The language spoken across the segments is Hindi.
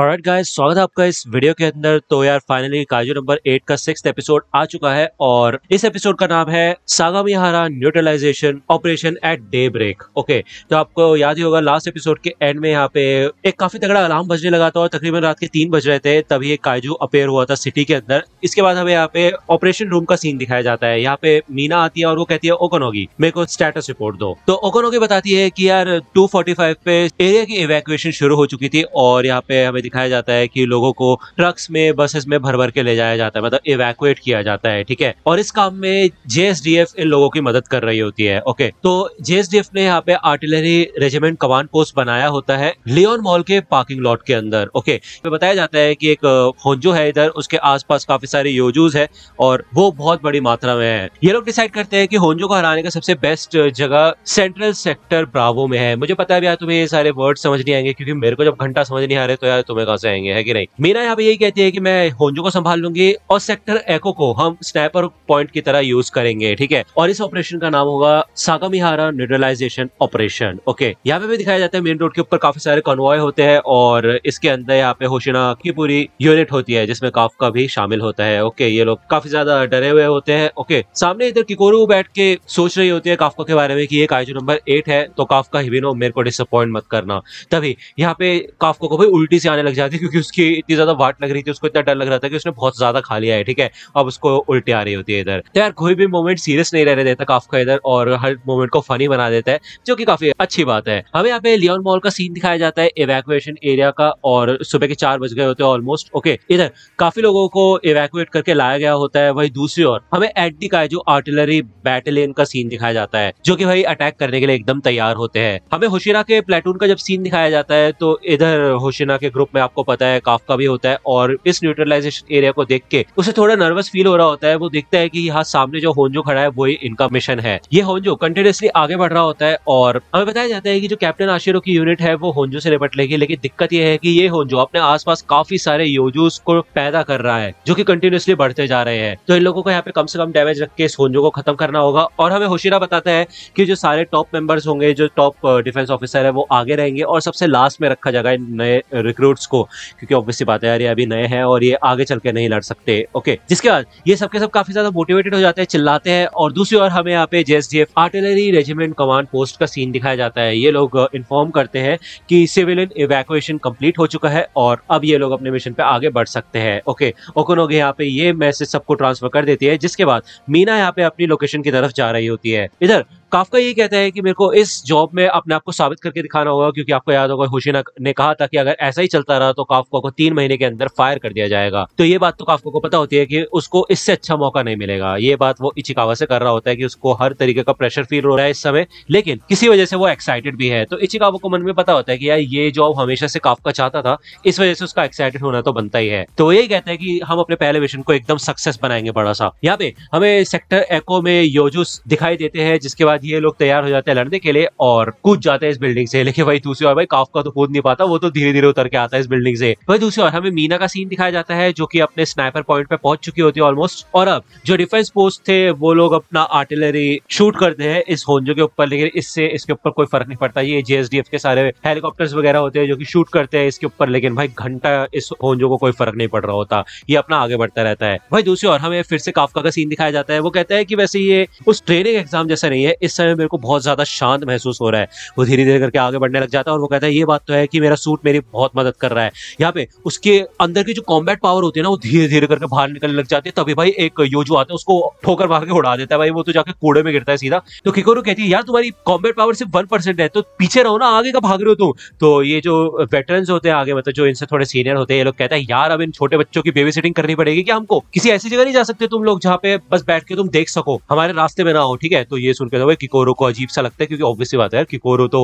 और गाइस स्वागत है आपका इस वीडियो के अंदर तो यार फाइनली काजू नंबर एट का सिक्स एपिसोड आ चुका है और इस एपिसोड का नाम है Sagamihara neutralization operation at daybreak okay तो आपको याद ही होगा लास्ट एपिसोड के एंड में यहाँ पे एक काफी तगड़ा अलार्म बजने लगा था और तकरीबन रात के तीन बज रहे थे तभी एक काजू अपेयर हुआ था सिटी के अंदर इसके बाद हमें यहाँ पे ऑपरेशन रूम का सीन दिखाया जाता है यहाँ पे मीना आती है और वो कहती है ओकनोगी मेरे को स्टेटस रिपोर्ट दो तो ओकनोगी बताती है की यार टू पे एरिया की इवेक्यूएशन शुरू हो चुकी थी और यहाँ पे हमें दिखाया जाता है कि लोगों को ट्रक्स में बसेस में भर भर के ले जाया जाता है मतलब इवेकुएट किया जाता है ठीक है और इस काम में जेएसडीएफ इन लोगों की मदद कर रही होती है ओके तो जेएसडीएफ ने यहाँ पे आर्टिलरी रेजिमेंट कमांड पोस्ट बनाया होता है लियोन मॉल के पार्किंग लॉट के अंदर ओके तो बताया जाता है कि एक होंजो है इधर उसके आसपास काफी सारे योजूज है और वो बहुत बड़ी मात्रा में है ये लोग डिसाइड करते हैं कि होंजो को हराने का सबसे बेस्ट जगह सेंट्रल सेक्टर ब्रावो में है मुझे पता है यार तुम्हें ये सारे वर्ड समझ नहीं आएंगे क्योंकि मेरे को जब घंटा समझ नहीं आ रहे तो यार तुम्हें में से आएंगे है कि नहीं मीना यहाँ पे यही कहती है कि मैं होंजो को संभाल लूंगी और सेक्टर एको को हम स्नैपर पॉइंट की तरह यूज करेंगे ठीक है और इस ऑपरेशन का नाम होगा सागामिहारा न्यूट्रलाइजेशन ऑपरेशन ओके यहाँ पे भी दिखाया जाता है मेन रोड के ऊपर काफी सारे कन्वॉय होते हैं और इसके अंदर यहाँ पे होशिना की पूरी यूनिट होती है जिसमें काफ का भी शामिल होता है ओके ये लोग काफी ज्यादा डरे हुए होते हैं ओके सामने इधर किकोरू बैठ के सोच रही होती है काफका के बारे में कि ये काइजो नंबर एट है तो काफका हिबिनो मेरे को डिसअपॉइंट मत करना तभी यहाँ पे काफका को भी उल्टी से आने आने लग जाती क्योंकि उसकी इतनी ज़्यादा वाट लग रही थी उसको इतना डर लग रहा था कि उसने बहुत ज़्यादा खा लिया है ठीक है अब उसको उल्टी आ रही होती है इधर तो यार कोई भी मोमेंट सीरियस नहीं रहने देता काफ का इधर और हर मोमेंट को फनी बना देता है जो की काफ़ी अच्छी बात है हमें यहाँ पे लियोन मॉल का सीन दिखाया जाता है इवैकुएशन एरिया का और सुबह के चार बज गए होते हैं ऑलमोस्ट ओके इधर काफ़ी लोगों को इवैकुएट करके लाया गया होता है वही दूसरी ओर हमें एड्डी का जो आर्टिलरी बैटलियन का सीन दिखाया जाता है जो कि भाई अटैक करने के लिए एकदम तैयार होते हैं हमें होशिना के प्लेटून का जब सीन दिखाया जाता है तो इधर होशिना के ग्रुप ग्रुप में आपको पता है काफ का भी होता है और इस न्यूट्रलाइजेशन एरिया को देख के उसे थोड़ा नर्वस फील हो रहा होता है वो देखता है की यहाँ सामने जो होंजो खड़ा है वही इनका मिशन है ये होंजो कंटिन्यूसली आगे बढ़ रहा होता है और हमें बताया जाता है की जो कैप्टन आशीरो की यूनिट है वो होंजो से निपट लेगी लेकिन दिक्कत यह है की ये होंजो अपने आस काफी सारे योजूस को पैदा कर रहा है जो की कंटिन्यूसली बढ़ते जा रहे हैं तो इन लोगों को यहाँ पे कम से कम डैमेज रख के इस होंजो को खत्म करना होगा और हमें होशीरा बताता है कि जो सारे टॉप मेंबर्स होंगे जो टॉप डिफेंस ऑफिसर है वो आगे रहेंगे और सबसे लास्ट में रखा जाएगा नए रिक्रूट स्पोर्ट्स को क्योंकि ऑब्वियसली बात है यार ये अभी नए हैं और ये आगे चल के नहीं लड़ सकते ओके जिसके बाद ये सबके सब काफी ज्यादा मोटिवेटेड हो जाते हैं चिल्लाते हैं और दूसरी ओर हमें यहाँ पे J artillery regiment command post का सीन दिखाया जाता है ये लोग इन्फॉर्म uh, करते हैं कि सिविलियन इवैक्यूएशन कंप्लीट हो चुका है और अब ये लोग अपने मिशन पे आगे बढ़ सकते हैं ओके ओकोनोगे यहाँ पे ये मैसेज सबको ट्रांसफर कर देती है जिसके बाद मीना यहाँ पे अपनी लोकेशन की तरफ जा रही होती है इधर काफका ये कहता है कि मेरे को इस जॉब में अपने आप को साबित करके दिखाना होगा क्योंकि आपको याद होगा हुशीना ने कहा था कि अगर ऐसा ही चलता रहा तो काफका को तीन महीने के अंदर फायर कर दिया जाएगा तो ये बात तो काफका को पता होती है कि उसको इससे अच्छा मौका नहीं मिलेगा ये बात वो इचिकावा से कर रहा होता है कि उसको हर तरीके का प्रेशर फील हो रहा है इस समय लेकिन किसी वजह से वो एक्साइटेड भी है तो इचिकावा को मन में पता होता है कि यार ये जॉब हमेशा से काफका चाहता था इस वजह से उसका एक्साइटेड होना तो बनता ही है तो यही कहता है कि हम अपने पहले मिशन को एकदम सक्सेस बनाएंगे बड़ा सा यहाँ पे हमें सेक्टर एको में योजूस दिखाई देते हैं जिसके बाद बाद ये लोग तैयार हो जाते हैं लड़ने के लिए और कूद जाते हैं इस बिल्डिंग से लेकिन भाई दूसरी और भाई काफ का तो कूद नहीं पाता वो तो धीरे धीरे उतर के आता है इस बिल्डिंग से भाई दूसरी और हमें मीना का सीन दिखाया जाता है जो की अपने स्नाइपर पॉइंट पे पहुंच चुकी होती है ऑलमोस्ट और अब जो डिफेंस पोस्ट थे वो लोग अपना आर्टिलरी शूट करते हैं इस होंजो के ऊपर लेकिन इससे इसके ऊपर कोई फर्क नहीं पड़ता ये जेएसडीएफ के सारे हेलीकॉप्टर्स वगैरह होते हैं जो कि शूट करते हैं इसके ऊपर लेकिन भाई घंटा इस होंजो को कोई फर्क नहीं पड़ रहा होता ये अपना आगे बढ़ता रहता है भाई दूसरी और हमें फिर से काफका का सीन दिखाया जाता है वो कहता है कि वैसे ये उस ट्रेनिंग एग्जाम जैसा नहीं है इस समय मेरे को बहुत ज़्यादा शांत महसूस हो रहा है वो धीरे धीरे करके आगे बढ़ने लग जाता है और वो कहता है ये बात तो है कि मेरा सूट मेरी बहुत मदद कर रहा है यहाँ पे उसके अंदर की जो कॉम्बैट पावर होती है ना वो धीरे धीरे करके बाहर निकलने लग जाती है तभी भाई एक योजू आता है उसको ठोकर मार के उड़ा देता है भाई वो तो जाकर कूड़े में गिरता है सीधा तो किकोरू कहती है यार तुम्हारी कॉम्बैट पावर सिर्फ वन परसेंट है तो पीछे रहो ना आगे का भाग रहे हो तुम तो ये जो वेटरन होते हैं आगे मतलब जो इनसे थोड़े सीनियर होते हैं ये लोग कहते हैं यार अब इन छोटे बच्चों की बेबी सिटिंग करनी पड़ेगी क्या हमको किसी ऐसी जगह नहीं जा सकते तुम लोग जहाँ पे बस बैठ के तुम देख सको हमारे रास्ते में ना हो ठीक है तो ये सुनकर तो किकोरो को अजीब सा लगता है क्योंकि ऑब्वियसली बात है किकोरो तो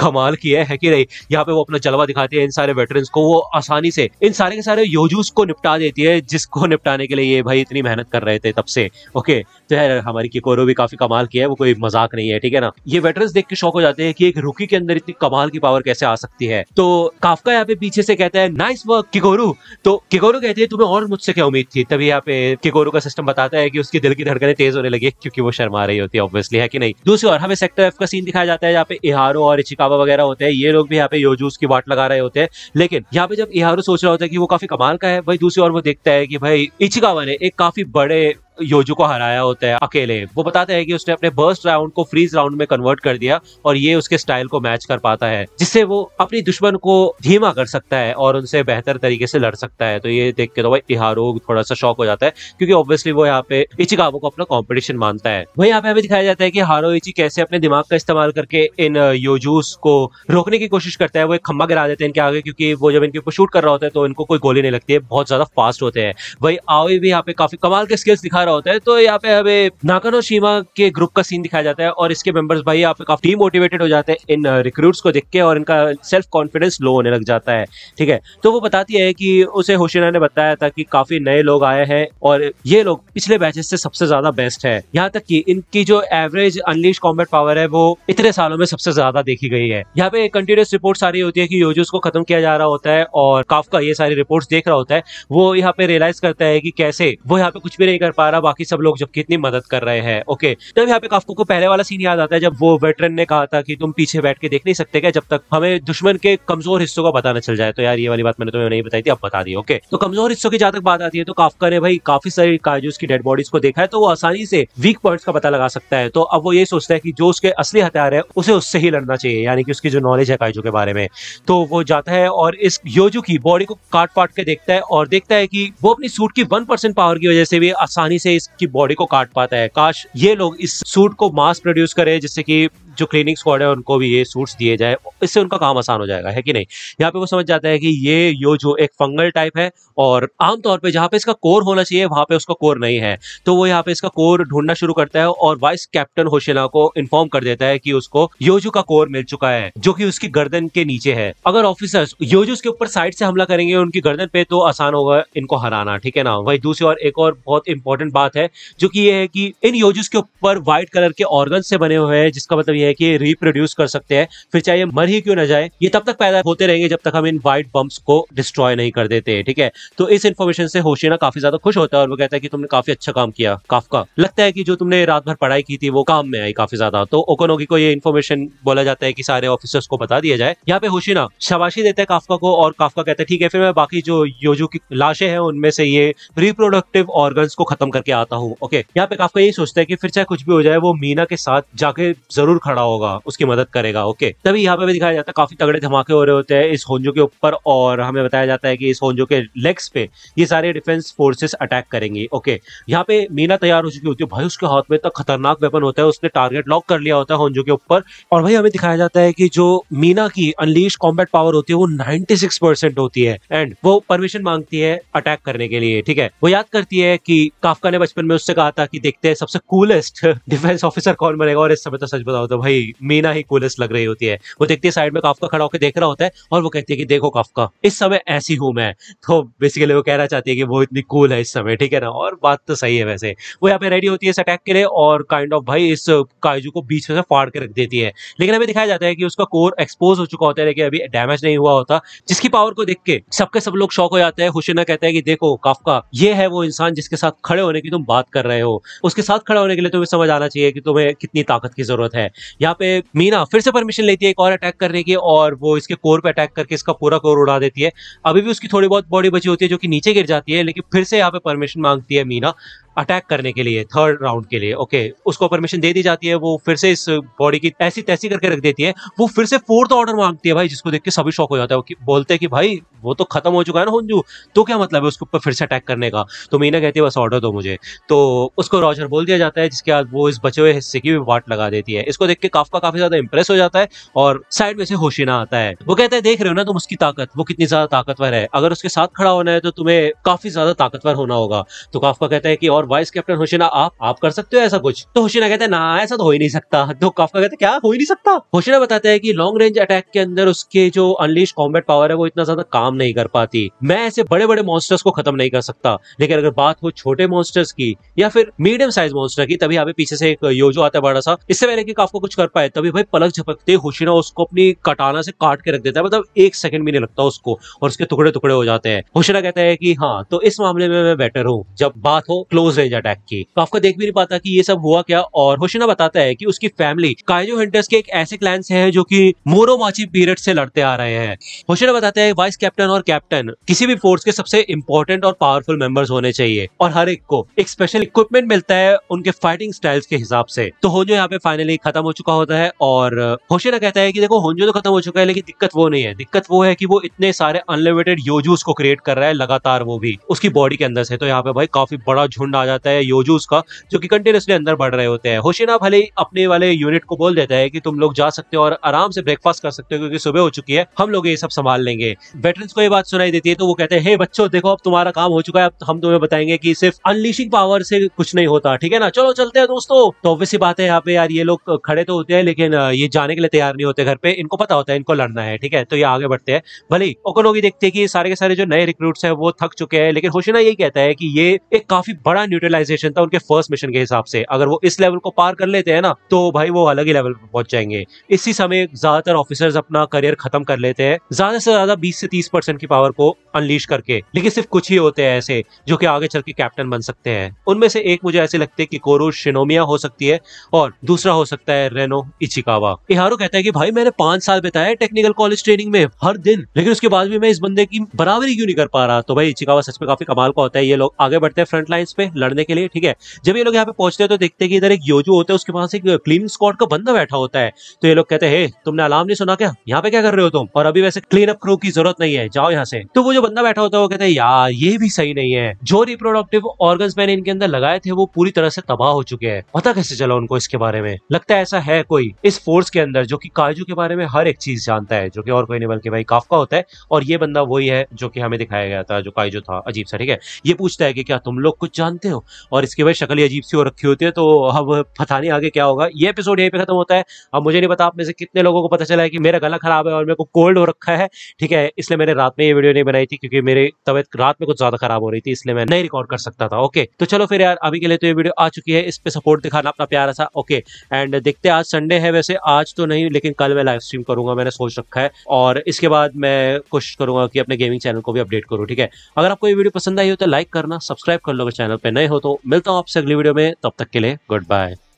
कमाल की है, है कि नहीं यहाँ पे वो अपना जलवा दिखाते है इन सारे वेटरन को वो आसानी से इन सारे के सारे योजूस को निपटा देती है जिसको निपटाने के लिए ये भाई इतनी मेहनत कर रहे थे तब से ओके तो है हमारी किकोरो भी काफी कमाल की है वो कोई मजाक नहीं है ठीक है ना ये वेटर देख के शौक हो जाते हैं कि एक रुकी के अंदर इतनी कमाल की पावर कैसे आ सकती है तो काफका यहाँ पे पीछे से कहता है नाइस वर्क किकोरू तो किकोरो कहती है तुम्हें और मुझसे क्या उम्मीद थी तभी यहाँ पे किकोरू का सिस्टम बताता है कि उसकी दिल की धड़कने तेज होने लगी क्योंकि वो शर्मा रही होती है ऑब्वियसली है कि नहीं दूसरी और हमें सेक्टर एफ का सीन दिखाया जाता है यहाँ पे इहारो और इचिकावा वगैरह होते हैं ये लोग भी यहाँ पे योजूस की बाट लगा रहे होते हैं लेकिन यहाँ पे जब इहारो सोच रहा होता है कि वो काफी कमाल का है भाई दूसरी और वो देखता है कि भाई इचिकावा ने एक काफी बड़े योजू को हराया होता है अकेले वो बताते हैं कि उसने अपने बर्स्ट राउंड को फ्रीज राउंड में कन्वर्ट कर दिया और ये उसके स्टाइल को मैच कर पाता है जिससे वो अपनी दुश्मन को धीमा कर सकता है और उनसे बेहतर तरीके से लड़ सकता है तो ये देख के तो भाई इहारो थोड़ा सा शौक हो जाता है क्योंकि ऑब्वियसली वो यहाँ पे इचिकाबो को अपना कॉम्पिटिशन मानता है वही यहाँ पे हमें दिखाया जाता है कि हारो इची कैसे अपने दिमाग का इस्तेमाल करके इन योजूस को रोकने की कोशिश करता है वो एक खम्मा गिरा देते हैं इनके आगे क्योंकि वो जब इनके ऊपर शूट कर रहा होता है तो इनको कोई गोली नहीं लगती है बहुत ज्यादा फास्ट होते हैं वही आओ भी यहाँ पे काफी कमाल के स्किल्स दिखा रहा वगैरह होता है तो यहाँ पे हमें नाकानो सीमा के ग्रुप का सीन दिखाया जाता है और इसके मेंबर्स भाई आप काफी मोटिवेटेड हो जाते हैं इन रिक्रूट्स uh, को देख के और इनका सेल्फ कॉन्फिडेंस लो होने लग जाता है ठीक है तो वो बताती है कि उसे होशिना ने बताया था कि काफी नए लोग आए हैं और ये लोग पिछले बैचेस से सबसे ज्यादा बेस्ट है यहाँ तक कि इनकी जो एवरेज अनलिश कॉम्बेट पावर है वो इतने सालों में सबसे ज्यादा देखी गई है यहाँ पे कंटिन्यूस रिपोर्ट सारी होती है कि योजूस को खत्म किया जा रहा होता है और काफ का ये सारी रिपोर्ट देख रहा होता है वो यहाँ पे रियलाइज करता है कि कैसे वो यहाँ पे कुछ भी नहीं कर पा रहा है बाकी सब लोग जबकि इतनी मदद कर रहे हैं ओके तब तो यहाँ पे काफको को पहले वाला सीन याद आता है जब वो वेटरन ने कहा था कि तुम पीछे बैठ के देख नहीं सकते क्या जब तक हमें दुश्मन के कमजोर हिस्सों का पता न चल जाए तो यार ये वाली बात मैंने तुम्हें नहीं बताई थी अब बता दी ओके तो कमजोर हिस्सों की जहां तक बात आती है तो काफका ने भाई काफी सारी काजूस की डेड बॉडीज को देखा है तो वो आसानी से वीक पॉइंट्स का पता लगा सकता है तो अब वो ये सोचता है कि जो उसके असली हथियार है उसे उससे ही लड़ना चाहिए यानी कि उसकी जो नॉलेज है काजू के बारे में तो वो जाता है और इस योजू की बॉडी को काट पाट के देखता है और देखता है कि वो अपनी सूट की वन पावर की वजह से भी आसानी से इसकी बॉडी को काट पाता है काश ये लोग इस सूट को मास प्रोड्यूस करें जिससे कि जो क्लीनिंग स्क्वाड है उनको भी ये सूट्स दिए जाए इससे उनका काम आसान हो जाएगा है कि नहीं यहाँ पे वो समझ जाता है कि ये यो जो एक फंगल टाइप है और आमतौर पे जहाँ पे इसका कोर होना चाहिए वहाँ पे उसका कोर नहीं है तो वो यहाँ पे इसका कोर ढूंढना शुरू करता है और वाइस कैप्टन होशेना को इन्फॉर्म कर देता है कि उसको योजू का कोर मिल चुका है जो कि उसकी गर्दन के नीचे है अगर ऑफिसर्स योजू के ऊपर साइड से हमला करेंगे उनकी गर्दन पे तो आसान होगा इनको हराना ठीक है ना वही दूसरी और एक और बहुत इंपॉर्टेंट बात है जो कि ये है कि इन योजूस के ऊपर व्हाइट कलर के ऑर्गन से बने हुए हैं जिसका मतलब आदमी है कि ये रिप्रोड्यूस कर सकते हैं फिर चाहे ये मर ही क्यों ना जाए ये तब तक पैदा होते रहेंगे जब तक हम इन व्हाइट बम्प को डिस्ट्रॉय नहीं कर देते ठीक है तो इस इन्फॉर्मेशन से होशियना काफी ज्यादा खुश होता है और वो कहता है कि तुमने काफी अच्छा काम किया काफका लगता है कि जो तुमने रात भर पढ़ाई की थी वो काम में आई काफी ज्यादा तो ओकोनोगी को ये इन्फॉर्मेशन बोला जाता है कि सारे ऑफिसर्स को बता दिया जाए यहाँ पे होशिना शाबाशी देता है काफका को और काफका कहता है ठीक है फिर मैं बाकी जो योजू की लाशें हैं उनमें से ये रिप्रोडक्टिव ऑर्गन्स को खत्म करके आता हूँ ओके यहाँ पे काफका यही सोचता है कि फिर चाहे कुछ भी हो जाए वो मीना के साथ जाके जरूर खड़ा होगा उसकी मदद करेगा ओके तभी यहाँ पे भी दिखाया जाता है काफी तगड़े धमाके हो रहे होते हैं इस होंजो के ऊपर और हमें बताया जाता है कि इस होंजो के लेग्स पे ये सारे डिफेंस फोर्सेस अटैक करेंगी ओके यहाँ पे मीना तैयार हो चुकी होती है भाई उसके हाथ में इतना खतरनाक वेपन होता है उसने टारगेट लॉक कर लिया होता है होंजो के ऊपर और भाई हमें दिखाया जाता है कि जो मीना की अनलीश कॉम्बैट पावर होती है वो नाइनटी होती है एंड वो परमिशन मांगती है अटैक करने के लिए ठीक है वो याद करती है कि काफका ने बचपन में उससे कहा था कि देखते हैं सबसे कूलेस्ट डिफेंस ऑफिसर कौन बनेगा और इस समय तो सच बताओ तो भाई मीना ही कूलेस्ट लग रही होती है वो देखती है साइड में काफका खड़ा होकर देख रहा होता है और वो कहती है कि देखो काफका इस समय ऐसी हूं मैं तो बेसिकली वो कहना चाहती है कि वो इतनी कूल है इस समय ठीक है ना और बात तो सही है वैसे वो यहाँ पे रेडी होती है इस अटैक के लिए और काइंड ऑफ भाई इस काजू को बीच में से फाड़ के रख देती है लेकिन अभी दिखाया जाता है कि उसका कोर एक्सपोज हो चुका होता है लेकिन अभी डैमेज नहीं हुआ होता जिसकी पावर को देख के सबके सब लोग शौक हो जाते हैं हुशिना कहते हैं कि देखो काफका ये है वो इंसान जिसके साथ खड़े होने की तुम बात कर रहे हो उसके साथ खड़ा होने के लिए तुम्हें समझ आना चाहिए कि तुम्हें कितनी ताकत की जरूरत है यहाँ पे मीना फिर से परमिशन लेती है एक और अटैक करने की और वो इसके कोर पे अटैक करके इसका पूरा कोर उड़ा देती है अभी भी उसकी थोड़ी बहुत बॉडी बची होती है जो कि नीचे गिर जाती है लेकिन फिर से यहाँ पे परमिशन मांगती है मीना अटैक करने के लिए थर्ड राउंड के लिए ओके उसको परमिशन दे दी जाती है वो फिर से इस बॉडी की ऐसी तैसी करके रख देती है वो फिर से फोर्थ ऑर्डर मांगती है भाई जिसको देख के सभी शौक हो जाता है बोलते हैं कि भाई वो तो खत्म हो चुका है ना होंजू तो क्या मतलब है उसके ऊपर फिर से अटैक करने का तो मीना कहती है बस ऑर्डर दो मुझे तो उसको रॉजर बोल दिया जाता है जिसके बाद वो इस बचे हुए हिस्से की भी वाट लगा देती है इसको देख के काफका काफी ज्यादा इंप्रेस हो जाता है और साइड में से होशीना आता है वो कहता है देख रहे हो ना तुम उसकी ताकत वो कितनी ज्यादा ताकतवर है अगर उसके साथ खड़ा होना है तो तुम्हें काफी ज्यादा ताकतवर होना होगा तो काफका कहता है कि और वाइस कैप्टन होशिना आप आप कर सकते हो ऐसा कुछ तो होशिना कहते हैं ना ऐसा तो हो ही नहीं सकता तो काफका कहते क्या हो ही नहीं सकता होशिना बताते हैं कि लॉन्ग रेंज अटैक के अंदर उसके जो अनलिश कॉम्बेट पावर है वो इतना ज्यादा काम नहीं कर पाती मैं ऐसे बड़े बड़े मॉन्स्टर्स को खत्म नहीं कर सकता लेकिन अगर बात हो छोटे मॉन्स्टर्स की या फिर मीडियम साइज मॉन्स्टर की तभी आप पीछे से एक योजो आता है बड़ा सा इससे पहले कि को कुछ कर पाए तभी भाई पलक झपकते होशिना उसको अपनी कटाना से काट के रख देता है मतलब एक सेकंड भी नहीं लगता उसको और उसके टुकड़े टुकड़े हो जाते हैं होशिना कहता है कि हाँ तो इस मामले में मैं बेटर हूँ जब बात हो क्लोज क्लोज रेंज अटैक की तो काफका देख भी नहीं पाता की ये सब हुआ क्या और होशिना बताता है की उसकी फैमिली काइजो हंटर्स के एक ऐसे क्लैन से है जो कि मोरोमाची पीरियड से लड़ते आ रहे हैं होशिना बताते हैं वाइस कैप्टन और कैप्टन किसी भी फोर्स के सबसे इम्पोर्टेंट और पावरफुल मेंबर्स होने चाहिए और हर एक को एक स्पेशल इक्विपमेंट मिलता है उनके फाइटिंग स्टाइल्स के हिसाब से तो होंजो यहाँ पे फाइनली खत्म हो चुका होता है और होशिना कहता है कि देखो होंजो तो खत्म हो चुका है लेकिन दिक्कत वो नहीं है दिक्कत वो है कि वो इतने सारे अनलिमिटेड योजूस को क्रिएट कर रहा है लगातार वो भी उसकी बॉडी के अंदर से तो यहाँ पे भाई काफी बड़ा झुंड आ जाता है योजूस का जो कि कंटिन्यूसली अंदर बढ़ रहे होते हैं होशिना भले ही अपने वाले यूनिट को बोल देता है कि तुम लोग जा सकते हो और आराम से ब्रेकफास्ट कर सकते हो क्योंकि सुबह हो चुकी है हम लोग ये सब संभाल लेंगे वेटरन को ये बात सुनाई देती है तो वो कहते हैं हे बच्चों देखो अब तुम्हारा काम हो चुका है अब हम तुम्हें बताएंगे कि सिर्फ अनलिशिंग पावर से कुछ नहीं होता ठीक है ना चलो चलते हैं दोस्तों तो ऑब्वियस बात है यहाँ पे यार ये लोग खड़े तो होते हैं लेकिन ये जाने के लिए तैयार नहीं होते घर पे इनको पता होता है इनको लड़ना है ठीक है तो ये आगे बढ़ते हैं भले ही ओकोनोगी देखते हैं कि सारे के सारे जो नए रिक्रूट्स हैं वो थक चुके हैं लेकिन होशिना ये कहता है कि ये एक काफी बड़ा न्यूट्रलाइजेशन था उनके फर्स्ट मिशन के हिसाब से अगर वो इस लेवल को पार कर लेते हैं ना तो भाई वो अलग ही लेवल पर पहुंच जाएंगे इसी समय ज्यादातर ऑफिसर्स अपना करियर खत्म कर लेते हैं ज्यादा से ज्यादा बीस से तीस परसेंट की पावर को अनलीश करके लेकिन सिर्फ कुछ ही होते हैं ऐसे जो कि आगे चल के कैप्टन बन सकते हैं उनमें से एक मुझे ऐसे लगते हैं कि कोरो शिनोमिया हो सकती है और दूसरा हो सकता है रेनो इचिकावा इहारो कहता है कि भाई मैंने पांच साल बिताया टेक्निकल कॉलेज ट्रेनिंग में हर दिन लेकिन उसके बाद भी मैं इस बंदे की बराबरी क्यों नहीं कर पा रहा तो भाई इचिकावा सच में काफी कमाल का होता है ये लोग आगे बढ़ते हैं फ्रंट लाइन पे लड़ने के लिए ठीक है जब ये लोग यहाँ पे पहुंचते हैं तो देखते हैं कि इधर एक योजू होता है उसके पास एक क्लीन स्कॉट का बंदा बैठा होता है तो ये लोग कहते हैं तुमने अलार्म नहीं सुना क्या यहाँ पे क्या कर रहे हो तुम और अभी वैसे क्लीन अप क्रू की जरूरत नहीं है जाओ यहाँ से तो वो जो बंदा बैठा होता है वो कहते हैं यार ये भी सही नहीं है जो रिप्रोडक्टिव ऑर्गन मैंने इनके अंदर लगाए थे वो पूरी तरह से तबाह हो चुके हैं पता कैसे चला उनको इसके बारे में लगता है ऐसा है कोई इस फोर्स के अंदर जो की काजू के बारे में हर एक चीज जानता है जो की और कोई नहीं बल्कि भाई काफका होता है और ये बंदा वही है जो की हमें दिखाया गया था जो काजू था अजीब सा ठीक है ये पूछता है कि क्या तुम लोग कुछ जानते हो और इसके बाद शक्ल अजीब सी हो रखी होती है तो अब पता नहीं आगे क्या होगा ये एपिसोड यहीं पे खत्म होता है अब मुझे नहीं पता आप में से कितने लोगों को पता चला है कि मेरा गला खराब है और मेरे को कोल्ड हो रखा है ठीक है इसलिए मैंने रात में ये वीडियो नहीं बनाई थी क्योंकि मेरी तबियत रात में कुछ ज्यादा खराब हो रही थी इसलिए मैं नहीं रिकॉर्ड कर सकता था ओके तो चलो फिर यार अभी के लिए तो ये वीडियो आ चुकी है इस पर सपोर्ट दिखाना अपना प्यारा सा ओके एंड देखते आज संडे है वैसे आज तो नहीं लेकिन कल मैं लाइव स्ट्रीम करूंगा मैंने सोच रखा है और इसके बाद मैं कोशिश करूंगा कि अपने गेमिंग चैनल को भी अपडेट करूँ ठीक है अगर आपको ये वीडियो पसंद आई हो तो लाइक करना सब्सक्राइब कर लो चैनल पर नए हो तो मिलता हूँ आपसे अगली वीडियो में तब तक के लिए गुड बाय